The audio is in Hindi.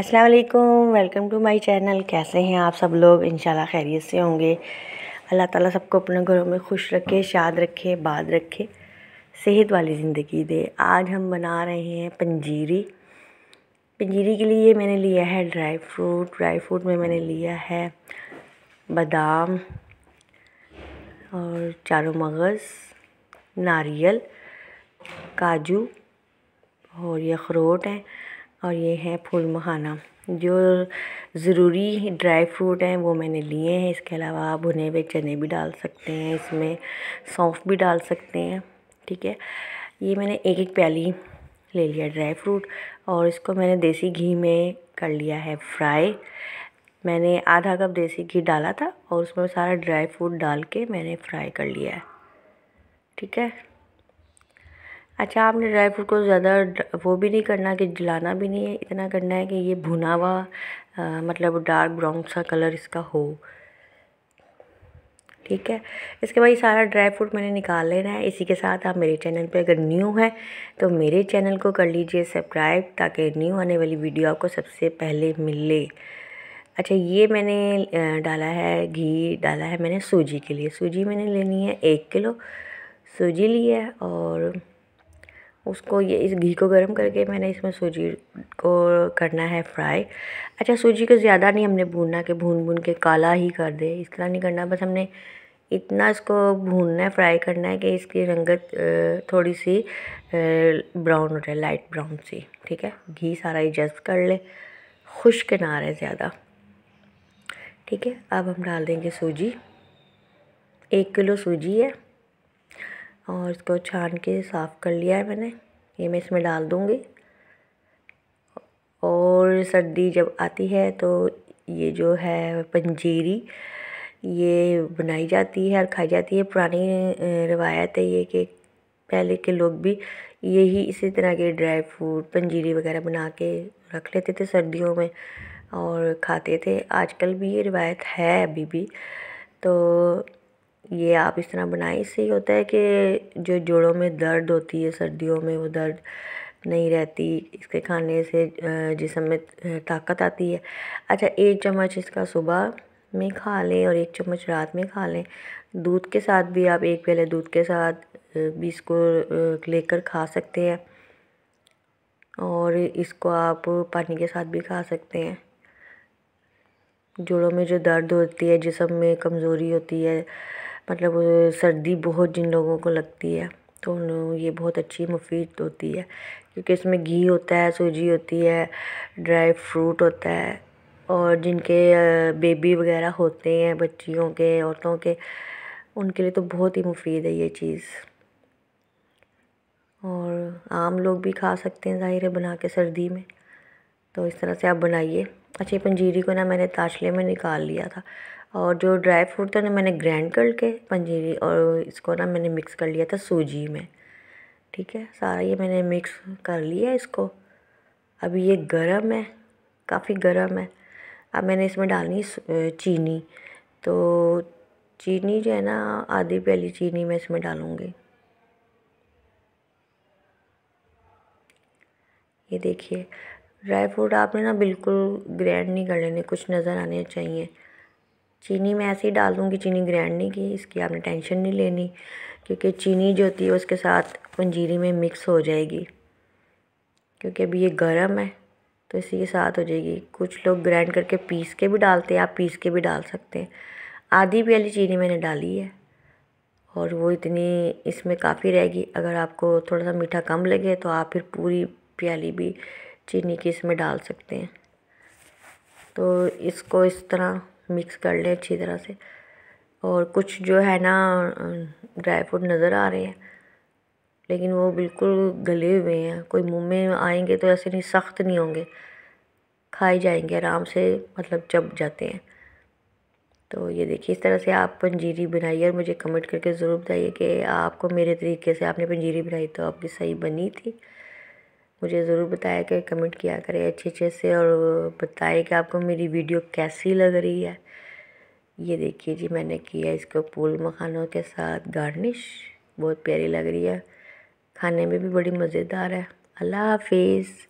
अस्सलाम वालेकुम वेलकम टू माय चैनल कैसे हैं आप सब लोग इंशाल्लाह खैरियत से होंगे अल्लाह ताला सबको अपने घरों में खुश रखे शाद रखे बाद रखे सेहत वाली ज़िंदगी दे आज हम बना रहे हैं पंजीरी पंजीरी के लिए मैंने लिया है ड्राई फ्रूट ड्राई फ्रूट में मैंने लिया है बादाम और चारों मगज़ नारियल काजू और ये अखरोट हैं और ये है फूल मखाना जो ज़रूरी ड्राई फ्रूट हैं वो मैंने लिए हैं इसके अलावा आप भुने हुए चने भी डाल सकते हैं इसमें सौंफ भी डाल सकते हैं ठीक है ये मैंने एक एक प्याली ले लिया ड्राई फ्रूट और इसको मैंने देसी घी में कर लिया है फ्राई मैंने आधा कप देसी घी डाला था और उसमें सारा ड्राई फ्रूट डाल के मैंने फ्राई कर लिया है ठीक है अच्छा आपने ड्राई फ्रूट को ज़्यादा वो भी नहीं करना कि जलाना भी नहीं है इतना करना है कि ये भुना हुआ मतलब डार्क ब्राउन सा कलर इसका हो ठीक है इसके बाद ये सारा ड्राई फ्रूट मैंने निकाल लेना है इसी के साथ आप मेरे चैनल पे अगर न्यू हैं तो मेरे चैनल को कर लीजिए सब्सक्राइब ताकि न्यू आने वाली वीडियो आपको सबसे पहले मिले अच्छा ये मैंने डाला है घी डाला है मैंने सूजी के लिए सूजी मैंने लेनी है एक किलो सूजी ली है और उसको ये इस घी को गर्म करके मैंने इसमें सूजी को करना है फ्राई अच्छा सूजी को ज़्यादा नहीं हमने भूनना कि भून भून के काला ही कर दे इस तरह नहीं करना बस हमने इतना इसको भूनना है फ्राई करना है कि इसकी रंगत थोड़ी सी ब्राउन हो जाए लाइट ब्राउन सी ठीक है घी सारा ही जज्ब कर ले खुश्क ना रहे ज़्यादा ठीक है अब हम डाल देंगे सूजी एक किलो सूजी है और इसको छान के साफ़ कर लिया है मैंने ये मैं इसमें डाल दूँगी और सर्दी जब आती है तो ये जो है पंजीरी ये बनाई जाती है और खाई जाती है पुरानी रवायत है ये कि पहले के लोग भी यही इसी तरह के ड्राई फ्रूट पंजीरी वगैरह बना के रख लेते थे सर्दियों में और खाते थे आजकल भी ये रिवायत है अभी भी तो ये आप इस तरह बनाएं इससे ये होता है कि जो जोड़ों में दर्द होती है सर्दियों में वो दर्द नहीं रहती इसके खाने से जिसम में ताकत आती है अच्छा एक चम्मच इसका सुबह में खा लें और एक चम्मच रात में खा लें दूध के साथ भी आप एक पहले दूध के साथ भी इसको लेकर खा सकते हैं और इसको आप पानी के साथ भी खा सकते हैं जोड़ों में जो दर्द होती है जिसम में कमज़ोरी होती है मतलब सर्दी बहुत जिन लोगों को लगती है तो उन लोगों ये बहुत अच्छी मुफ़ीद होती है क्योंकि इसमें घी होता है सूजी होती है ड्राई फ्रूट होता है और जिनके बेबी वगैरह होते हैं बच्चियों के औरतों के उनके लिए तो बहुत ही मुफ़ीद है ये चीज़ और आम लोग भी खा सकते हैं ज़ाहिर है बना के सर्दी में तो इस तरह से आप बनाइए अच्छा ये पंजीरी को ना मैंने ताशले में निकाल लिया था और जो ड्राई फ्रूट था ना मैंने ग्राइंड करके पंजीरी और इसको ना मैंने मिक्स कर लिया था सूजी में ठीक है सारा ये मैंने मिक्स कर लिया इसको अब ये गरम है काफ़ी गरम है अब मैंने इसमें डालनी चीनी तो चीनी जो है ना आधी प्याली चीनी मैं इसमें डालूँगी ये देखिए ड्राई फ्रूट आपने ना बिल्कुल ग्रैंड नहीं कर लेने कुछ नज़र आने चाहिए चीनी मैं ऐसे ही डाल दूँगी चीनी ग्रैंड नहीं की इसकी आपने टेंशन नहीं लेनी क्योंकि चीनी जो होती है उसके साथ पंजीरी में मिक्स हो जाएगी क्योंकि अभी ये गर्म है तो इसी के साथ हो जाएगी कुछ लोग ग्राइंड करके पीस के भी डालते हैं आप पीस के भी डाल सकते हैं आधी प्याली चीनी मैंने डाली है और वो इतनी इसमें काफ़ी रहेगी अगर आपको थोड़ा सा मीठा कम लगे तो आप फिर पूरी प्याली भी चीनी की इसमें डाल सकते हैं तो इसको इस तरह मिक्स कर लें अच्छी तरह से और कुछ जो है ना ड्राई फ्रूट नज़र आ रहे हैं लेकिन वो बिल्कुल गले हुए हैं कोई मुंह में आएंगे तो ऐसे नहीं सख्त नहीं होंगे खाए जाएंगे आराम से मतलब चप जाते हैं तो ये देखिए इस तरह से आप पंजीरी बनाइए और मुझे कमेंट करके ज़रूर बताइए कि आपको मेरे तरीके से आपने पंजीरी बनाई तो आपकी सही बनी थी मुझे ज़रूर बताया करें कमेंट किया करें अच्छे अच्छे से और बताएं कि आपको मेरी वीडियो कैसी लग रही है ये देखिए जी मैंने किया इसको पुल मखानों के साथ गार्निश बहुत प्यारी लग रही है खाने में भी बड़ी मज़ेदार है अल्लाह हाफिज़